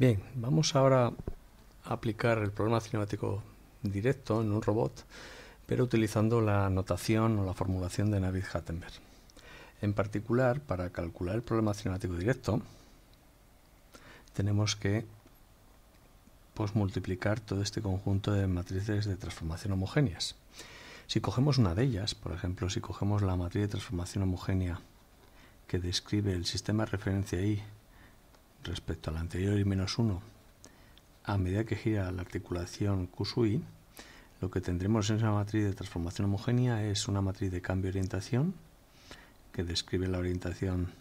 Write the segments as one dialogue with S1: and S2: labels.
S1: Bien, vamos ahora a aplicar el problema cinemático directo en un robot, pero utilizando la notación o la formulación de Navid hattenberg En particular, para calcular el problema cinemático directo, tenemos que pues, multiplicar todo este conjunto de matrices de transformación homogéneas. Si cogemos una de ellas, por ejemplo, si cogemos la matriz de transformación homogénea que describe el sistema de referencia I respecto al anterior y menos 1 a medida que gira la articulación Q-I, lo que tendremos en esa matriz de transformación homogénea es una matriz de cambio-orientación de que describe la orientación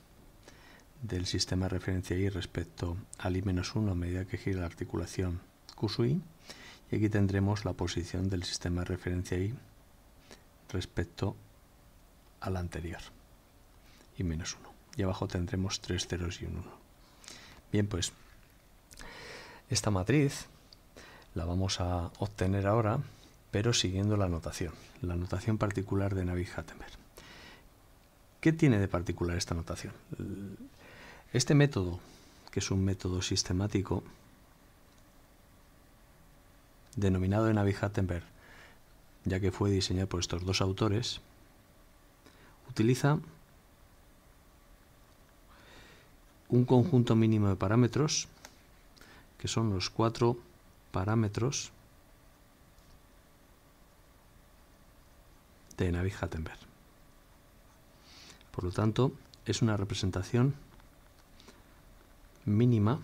S1: del sistema de referencia I respecto al I-1 a medida que gira la articulación Q-I. y aquí tendremos la posición del sistema de referencia I respecto al anterior y menos 1 y abajo tendremos 3 ceros y un 1 Bien, pues esta matriz la vamos a obtener ahora, pero siguiendo la notación, la notación particular de navi hattenberg ¿Qué tiene de particular esta notación? Este método, que es un método sistemático, denominado de Navi-Hattenberg, ya que fue diseñado por estos dos autores, utiliza un conjunto mínimo de parámetros, que son los cuatro parámetros de Navi-Hattenberg. Por lo tanto, es una representación mínima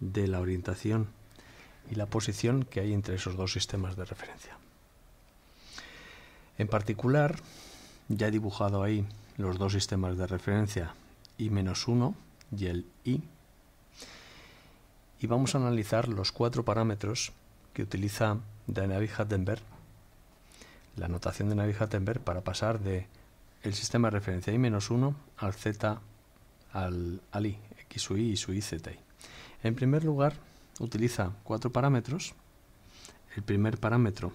S1: de la orientación y la posición que hay entre esos dos sistemas de referencia. En particular, ya he dibujado ahí los dos sistemas de referencia i-1 y el i. Y vamos a analizar los cuatro parámetros que utiliza Danavi-Hattenberg, la notación de Navi-Hattenberg para pasar de el sistema de referencia i-1 al z al, i, x y sub i En primer lugar, utiliza cuatro parámetros. El primer parámetro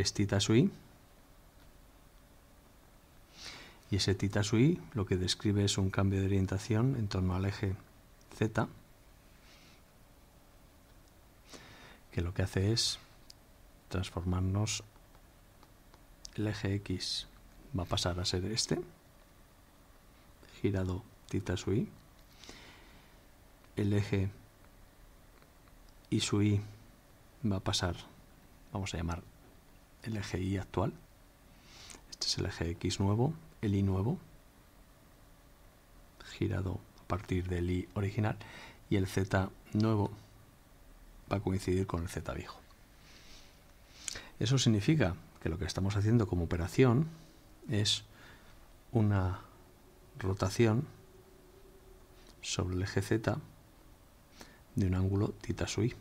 S1: es tita Y ese tita su lo que describe es un cambio de orientación en torno al eje z, que lo que hace es transformarnos el eje x va a pasar a ser este, girado tita su El eje y su Y va a pasar, vamos a llamar el eje Y actual, este es el eje X nuevo, el Y nuevo, girado a partir del Y original, y el Z nuevo va a coincidir con el Z viejo. Eso significa que lo que estamos haciendo como operación es una rotación sobre el eje Z de un ángulo tita su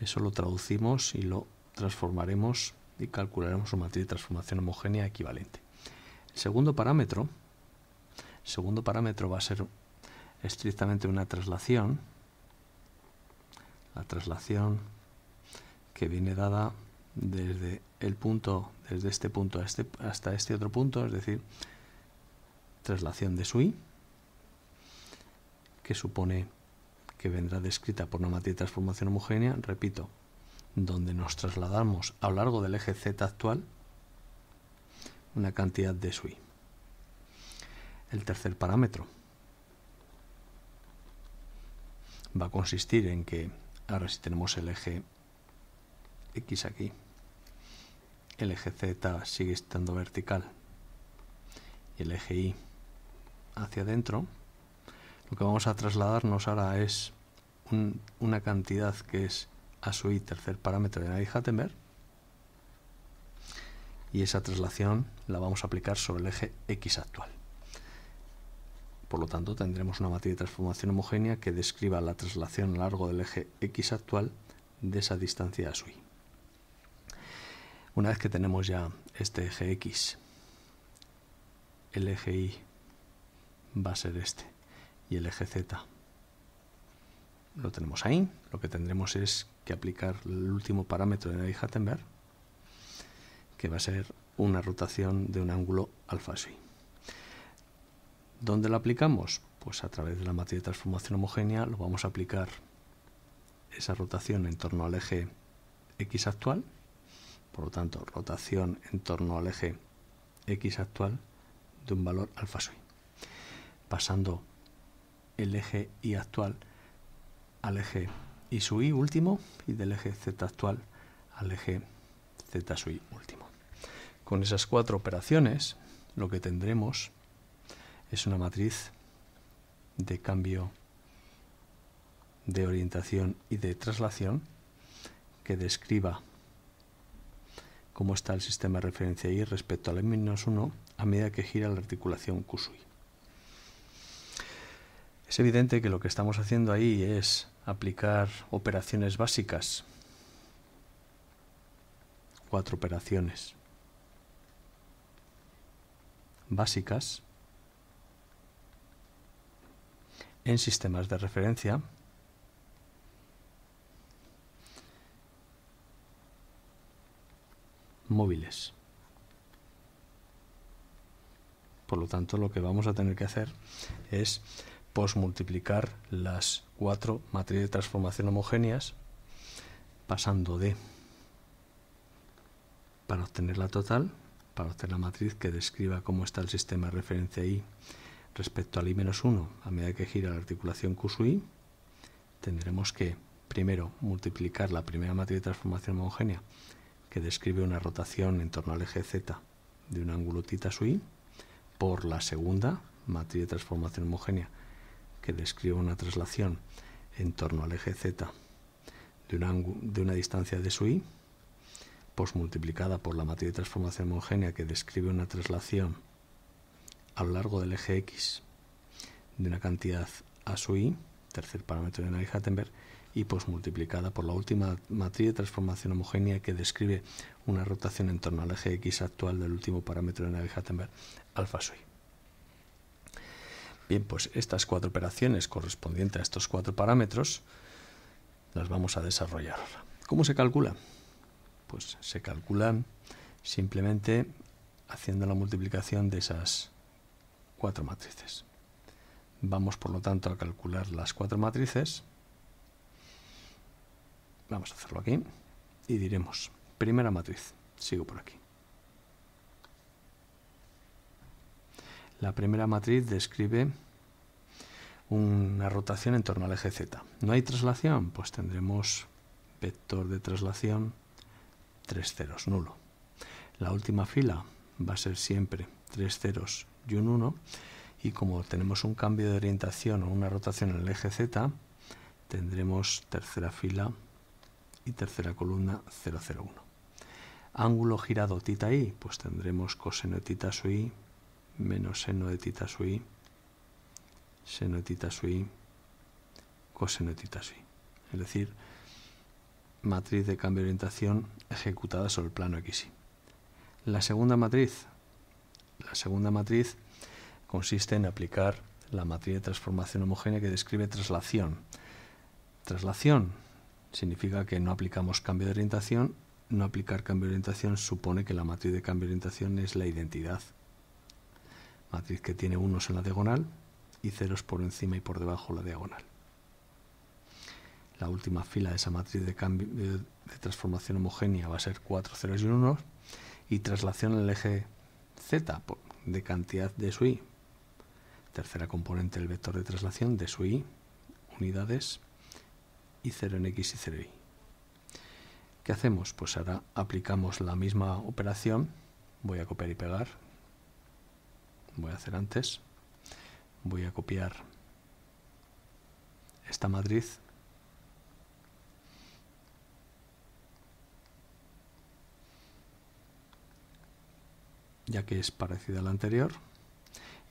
S1: Eso lo traducimos y lo transformaremos y calcularemos su matriz de transformación homogénea equivalente. El segundo parámetro, segundo parámetro va a ser estrictamente una traslación, la traslación que viene dada desde el punto, desde este punto este, hasta este otro punto, es decir, traslación de SUI, que supone que vendrá descrita por una matriz de transformación homogénea, repito, donde nos trasladamos a lo largo del eje Z actual una cantidad de SUI. El tercer parámetro va a consistir en que ahora si tenemos el eje X aquí, el eje Z sigue estando vertical y el eje Y hacia adentro, lo que vamos a trasladarnos ahora es una cantidad que es a su i tercer parámetro de Nadie hattenberg y esa traslación la vamos a aplicar sobre el eje x actual. Por lo tanto, tendremos una matriz de transformación homogénea que describa la traslación a lo largo del eje x actual de esa distancia a su y. Una vez que tenemos ya este eje x, el eje y va a ser este y el eje z lo tenemos ahí, lo que tendremos es que aplicar el último parámetro de Ney-Hattenberg, que va a ser una rotación de un ángulo alfa soy ¿Dónde la aplicamos? Pues a través de la matriz de transformación homogénea lo vamos a aplicar esa rotación en torno al eje x actual, por lo tanto, rotación en torno al eje x actual de un valor alfa sui. Pasando el eje y actual al eje y su i último y del eje z actual al eje z su i último. Con esas cuatro operaciones lo que tendremos es una matriz de cambio de orientación y de traslación que describa cómo está el sistema de referencia y respecto al M-1 a medida que gira la articulación i. Es evidente que lo que estamos haciendo ahí es aplicar operaciones básicas. Cuatro operaciones básicas en sistemas de referencia móviles. Por lo tanto, lo que vamos a tener que hacer es multiplicar las cuatro matrices de transformación homogéneas pasando de para obtener la total, para obtener la matriz que describa cómo está el sistema de referencia I respecto al I-1 a medida que gira la articulación Q I, tendremos que primero multiplicar la primera matriz de transformación homogénea que describe una rotación en torno al eje Z de un ángulo T sub I por la segunda matriz de transformación homogénea que describe una traslación en torno al eje Z de una, distancia de su i, multiplicada por la matriz de transformación homogénea que describe una traslación a lo largo del eje X de una cantidad a su i, tercer parámetro de navi hattenberg y multiplicada por la última matriz de transformación homogénea que describe una rotación en torno al eje X actual del último parámetro de navi hattenberg alfa i. Bien, pues estas cuatro operaciones correspondientes a estos cuatro parámetros las vamos a desarrollar. ¿Cómo se calcula? Pues se calculan simplemente haciendo la multiplicación de esas cuatro matrices. Vamos por lo tanto a calcular las cuatro matrices. Vamos a hacerlo aquí y diremos primera matriz. Sigo por aquí. La primera matriz describe una rotación en torno al eje z. ¿No hay traslación? Pues tendremos vector de traslación 3 ceros, nulo. La última fila va a ser siempre 3 ceros y un 1 y como tenemos un cambio de orientación o una rotación en el eje z, tendremos tercera fila y tercera columna 001. Ángulo girado tita, i, pues tendremos coseno de tita, i menos seno de tita sui, seno de tita sui, coseno de tita sui. Es decir, matriz de cambio de orientación ejecutada sobre el plano XY. La segunda matriz, la segunda matriz consiste en aplicar la matriz de transformación homogénea que describe traslación. Traslación significa que no aplicamos cambio de orientación. No aplicar cambio de orientación supone que la matriz de cambio de orientación es la identidad matriz que tiene unos en la diagonal y ceros por encima y por debajo la diagonal. La última fila de esa matriz de, de, transformación homogénea va a ser 4 ceros y 1 y traslación el eje z de cantidad de su i. Tercera componente del vector de traslación de su i, unidades, y 0 en x y 0 y. ¿Qué hacemos? Pues ahora aplicamos la misma operación, voy a copiar y pegar, voy a hacer antes, voy a copiar esta matriz ya que es parecida a la anterior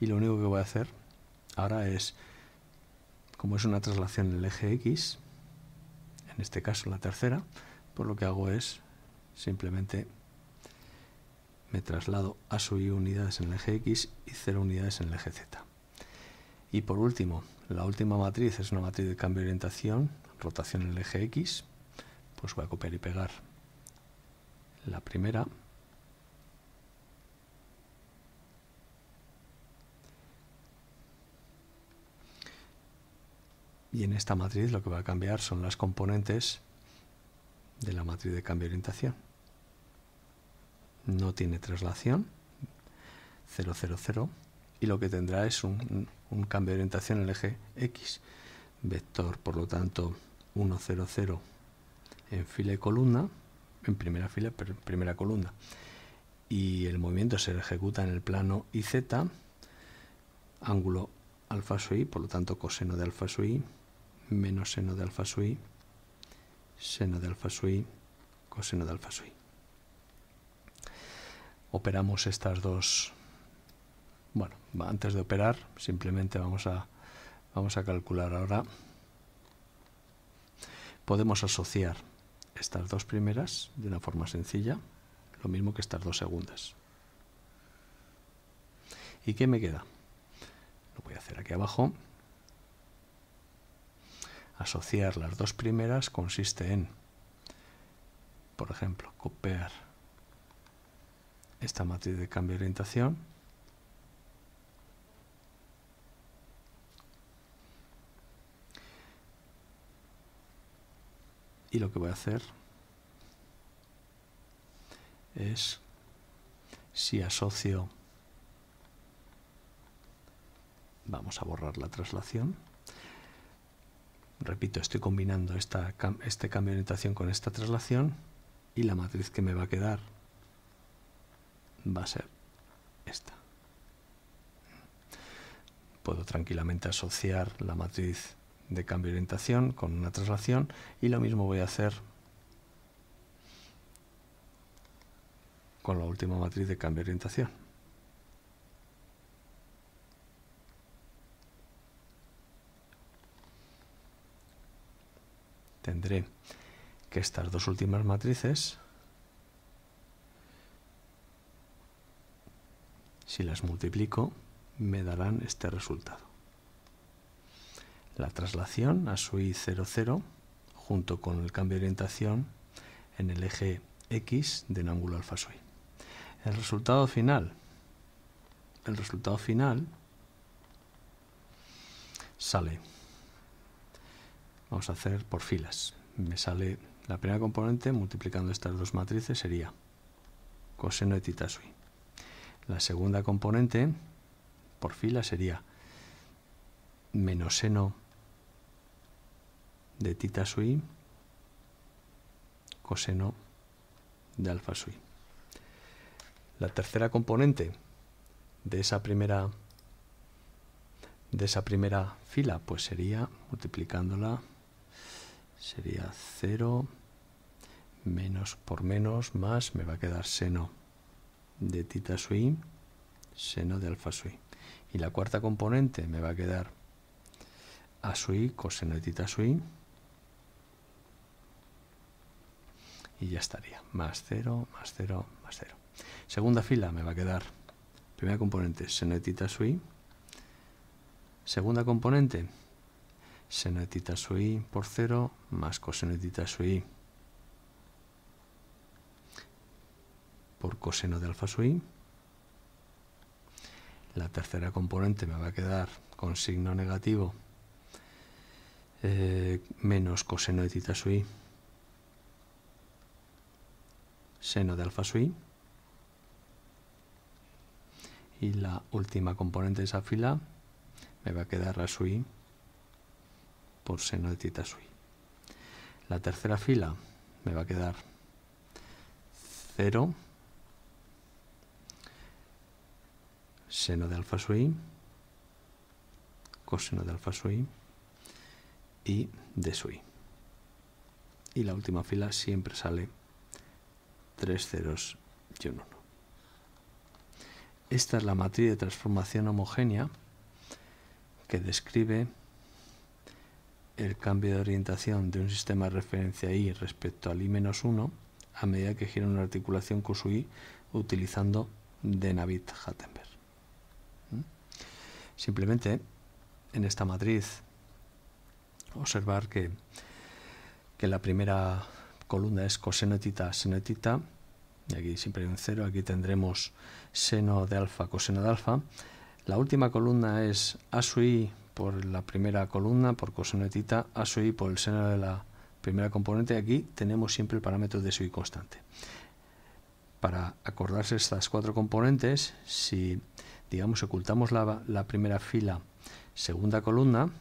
S1: y lo único que voy a hacer ahora es como es una traslación en el eje X en este caso la tercera pues lo que hago es simplemente me traslado a subir unidades en el eje X y 0 unidades en el eje Z. Y por último, la última matriz es una matriz de cambio de orientación, rotación en el eje X, pues voy a copiar y pegar la primera. Y en esta matriz lo que va a cambiar son las componentes de la matriz de cambio de orientación no tiene traslación, 0, 0, 0, y lo que tendrá es un, cambio de orientación en el eje X. Vector, por lo tanto, 1, 0, 0 en fila y columna, en primera fila, pero primera columna. Y el movimiento se ejecuta en el plano IZ, ángulo alfa sui, por lo tanto coseno de alfa sui, menos seno de alfa sui, seno de alfa sui, coseno de alfa sui operamos estas dos. Bueno, antes de operar, simplemente vamos a, vamos a calcular ahora. Podemos asociar estas dos primeras de una forma sencilla, lo mismo que estas dos segundas. ¿Y qué me queda? Lo voy a hacer aquí abajo. Asociar las dos primeras consiste en, por ejemplo, copiar esta matriz de cambio de orientación. Y lo que voy a hacer es, si asocio, vamos a borrar la traslación, repito, estoy combinando esta, este cambio de orientación con esta traslación y la matriz que me va a quedar va a ser esta. Puedo tranquilamente asociar la matriz de cambio de orientación con una traslación y lo mismo voy a hacer con la última matriz de cambio de orientación. Tendré que estas dos últimas matrices Si las multiplico, me darán este resultado. La traslación a su I00 junto con el cambio de orientación en el eje X del ángulo alfa sui. El resultado final. El resultado final sale. Vamos a hacer por filas. Me sale la primera componente multiplicando estas dos matrices sería coseno de tita i. La segunda componente por fila sería menos seno de tita sui coseno de alfa sui. La tercera componente de esa primera de esa primera fila pues sería multiplicándola sería 0 menos por menos más me va a quedar seno de tita sui, seno de alfa sui. Y la cuarta componente me va a quedar a sui coseno de tita sui. Y ya estaría. Más cero, más 0, más cero Segunda fila me va a quedar primera componente seno de tita sui. Segunda componente seno de tita sui por cero más coseno de tita sui por coseno de alfa sub i. La tercera componente me va a quedar con signo negativo eh, menos coseno de tita sub i seno de alfa su i. Y la última componente de esa fila me va a quedar la su i por seno de tita sub i. La tercera fila me va a quedar cero seno de alfa su i, coseno de alfa su i y de sub i. Y la última fila siempre sale 3 ceros y un 1. Esta es la matriz de transformación homogénea que describe el cambio de orientación de un sistema de referencia i respecto al i-1 a medida que gira una articulación cosui i utilizando de navit hattenberg Simplemente en esta matriz observar que, que la primera columna es coseno tita, seno tita, y aquí siempre hay un cero, aquí tendremos seno de alfa, coseno de alfa. La última columna es a su i por la primera columna, por coseno de tita, a su i por el seno de la primera componente, y aquí tenemos siempre el parámetro de su i constante. Para acordarse estas cuatro componentes, si digamos, ocultamos la, primera fila, segunda columna,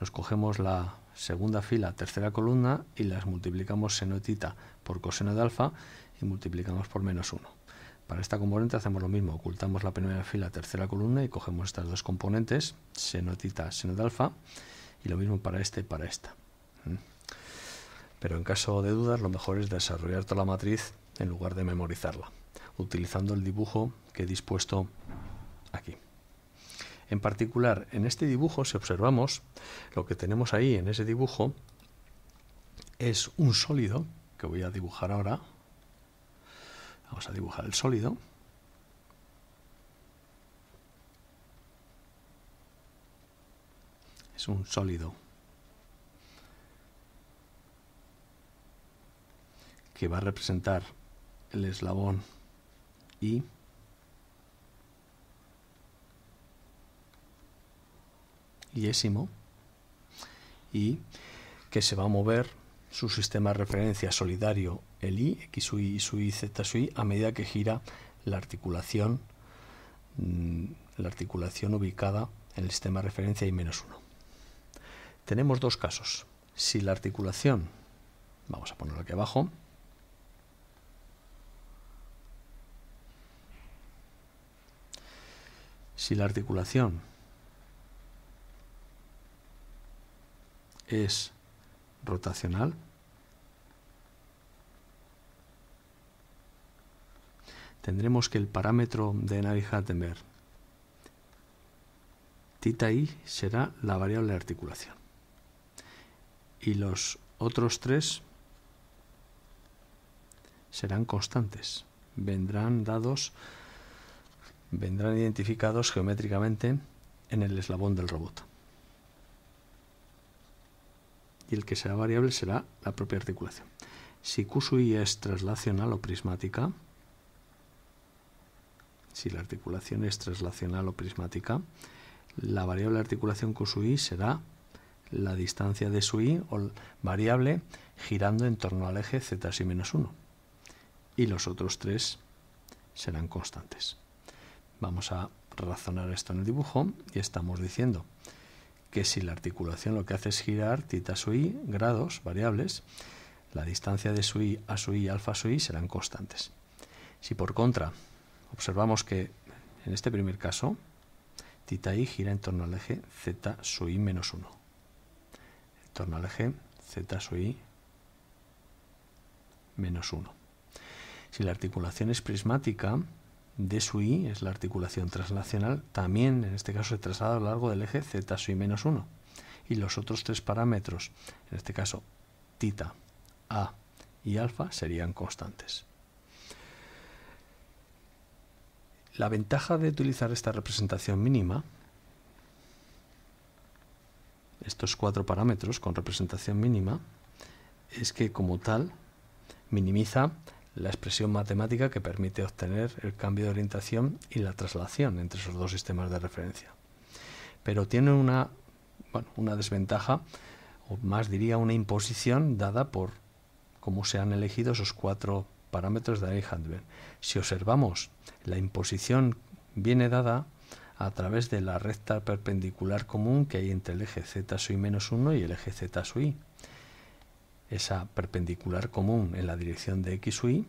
S1: nos cogemos la segunda fila, tercera columna y las multiplicamos seno tita por coseno de alfa y multiplicamos por menos 1. Para esta componente hacemos lo mismo, ocultamos la primera fila, tercera columna y cogemos estas dos componentes, seno tita, seno de alfa, y lo mismo para este y para esta. ¿Mm? Pero en caso de dudas lo mejor es desarrollar toda la matriz en lugar de memorizarla, utilizando el dibujo he dispuesto aquí. En particular, en este dibujo, si observamos, lo que tenemos ahí en ese dibujo es un sólido, que voy a dibujar ahora. Vamos a dibujar el sólido. Es un sólido que va a representar el eslabón y Yésimo y que se va a mover su sistema de referencia solidario, el I, x y, z, y a medida que gira la articulación, mm, la articulación ubicada en el sistema de referencia I menos 1. Tenemos dos casos. Si la articulación, vamos a ponerlo aquí abajo, si la articulación es rotacional. Tendremos que el parámetro de nari hattenberg tita i será la variable de articulación. Y los otros tres serán constantes. Vendrán dados, vendrán identificados geométricamente en el eslabón del robot y el que sea variable será la propia articulación. Si Q sub I es traslacional o prismática, si la articulación es traslacional o prismática, la variable articulación Q sub I será la distancia de su i o variable girando en torno al eje z menos 1. Y los otros tres serán constantes. Vamos a razonar esto en el dibujo y estamos diciendo que si la articulación lo que hace es girar tita su i, grados, variables, la distancia de su i a su i, alfa su i serán constantes. Si por contra observamos que en este primer caso, tita i gira en torno al eje z su i menos 1. En torno al eje z su i menos 1. Si la articulación es prismática, de su I, es la articulación translacional, también en este caso se traslada a lo largo del eje Z su I-1. Y los otros tres parámetros, en este caso tita, A y alfa, serían constantes. La ventaja de utilizar esta representación mínima, estos cuatro parámetros con representación mínima, es que como tal minimiza la expresión matemática que permite obtener el cambio de orientación y la traslación entre esos dos sistemas de referencia. Pero tiene una, una desventaja, o más diría una imposición dada por cómo se han elegido esos cuatro parámetros de Eichhardt. Si observamos, la imposición viene dada a través de la recta perpendicular común que hay entre el eje z sub menos 1 y el eje z sub i esa perpendicular común en la dirección de x y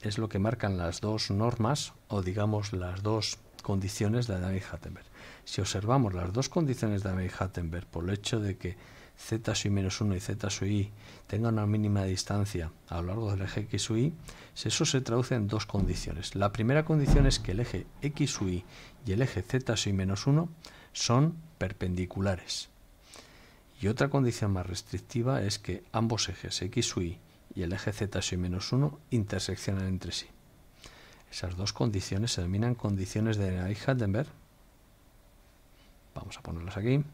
S1: es lo que marcan las dos normas o digamos las dos condiciones de y hattenberg Si observamos las dos condiciones de y hattenberg por el hecho de que z sub menos 1 y z sub tengan una mínima distancia a lo largo del eje x y, eso se traduce en dos condiciones. La primera condición es que el eje x y y el eje z sub menos 1 son perpendiculares. Y otra condición más restrictiva es que ambos ejes X Y y el eje Z 1 interseccionan entre sí. Esas dos condiciones se denominan condiciones de Navid-Hattenberg. Vamos a ponerlas aquí.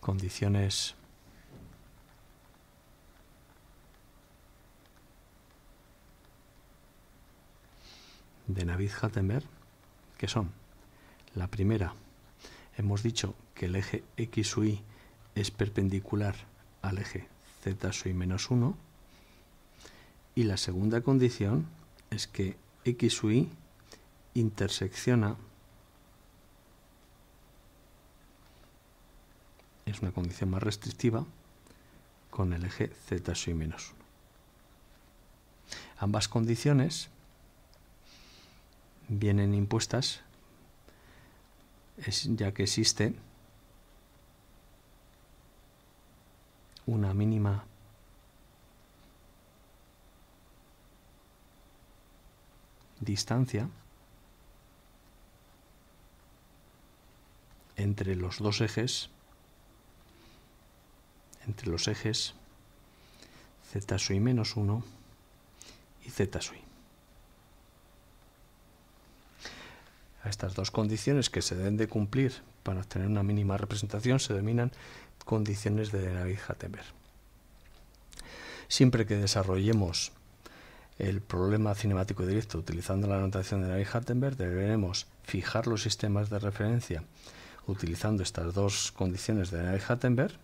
S1: Condiciones de Navid-Hattenberg, que son la primera Hemos dicho que el eje XUI es perpendicular al eje Z menos 1 y la segunda condición es que X intersecciona es una condición más restrictiva con el eje Z menos 1. Ambas condiciones vienen impuestas es, ya que existe una mínima distancia entre los dos ejes, entre los ejes z menos 1 y z sub A estas dos condiciones que se deben de cumplir para obtener una mínima representación se denominan condiciones de navier hattenberg Siempre que desarrollemos el problema cinemático directo utilizando la notación de navier hattenberg deberemos fijar los sistemas de referencia utilizando estas dos condiciones de navier hattenberg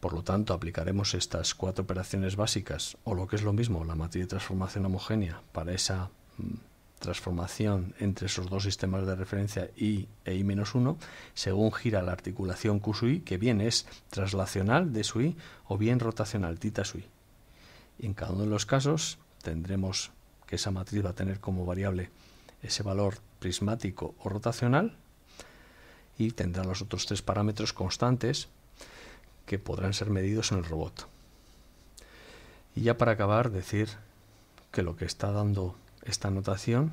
S1: Por lo tanto, aplicaremos estas cuatro operaciones básicas, o lo que es lo mismo, la matriz de transformación homogénea para esa mm, transformación entre esos dos sistemas de referencia I e I-1, según gira la articulación Q que bien es traslacional de su o bien rotacional tita sui. en cada uno de los casos tendremos que esa matriz va a tener como variable ese valor prismático o rotacional y tendrá los otros tres parámetros constantes que podrán ser medidos en el robot. Y ya para acabar, decir que lo que está dando esta notación.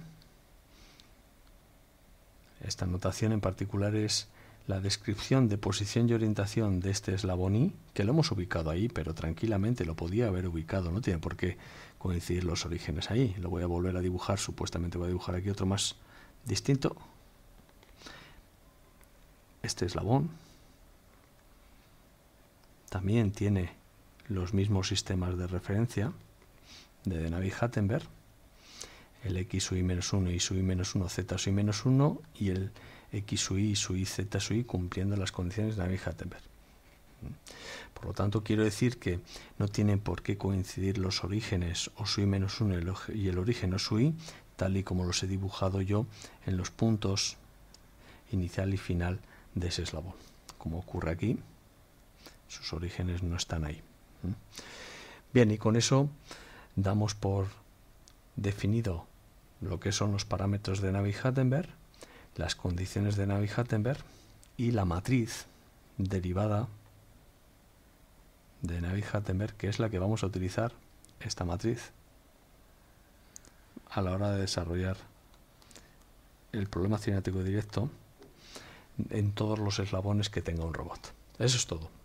S1: Esta notación en particular es la descripción de posición y orientación de este eslabón I, que lo hemos ubicado ahí, pero tranquilamente lo podía haber ubicado, no tiene por qué coincidir los orígenes ahí. Lo voy a volver a dibujar, supuestamente voy a dibujar aquí otro más distinto. Este eslabón también tiene los mismos sistemas de referencia de Denavi-Hattenberg el x sub i menos 1 y sub i menos 1 z sub i menos 1 y el x sub i y sub i z sub i cumpliendo las condiciones de navi hattenberg mm. Por lo tanto, quiero decir que no tienen por qué coincidir los orígenes o i menos 1 y el origen o i, tal y como los he dibujado yo en los puntos inicial y final de ese eslabón. Como ocurre aquí, sus orígenes no están ahí. Mm. Bien, y con eso damos por definido lo que son los parámetros de Navi-Hattenberg, las condiciones de Navi-Hattenberg y la matriz derivada de Navi-Hattenberg, que es la que vamos a utilizar, esta matriz, a la hora de desarrollar el problema cinético directo en todos los eslabones que tenga un robot. Eso es todo.